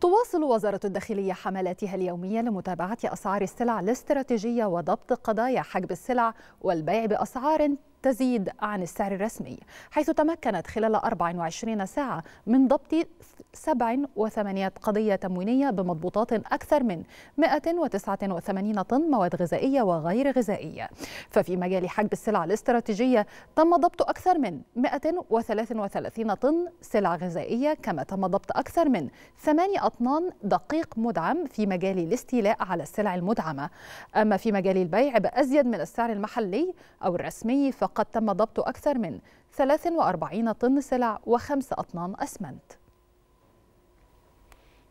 تواصل وزارة الداخلية حملاتها اليومية لمتابعة أسعار السلع الاستراتيجية وضبط قضايا حجب السلع والبيع بأسعار تزيد عن السعر الرسمي حيث تمكنت خلال 24 ساعة من ضبط 87 قضية تموينية بمضبوطات أكثر من 189 طن مواد غذائية وغير غذائية ففي مجال حجب السلع الاستراتيجية تم ضبط أكثر من 133 طن سلع غذائية كما تم ضبط أكثر من 8 أطنان دقيق مدعم في مجال الاستيلاء على السلع المدعمة أما في مجال البيع بأزيد من السعر المحلي أو الرسمي ف فقد تم ضبط أكثر من 43 طن سلع وخمس أطنان أسمنت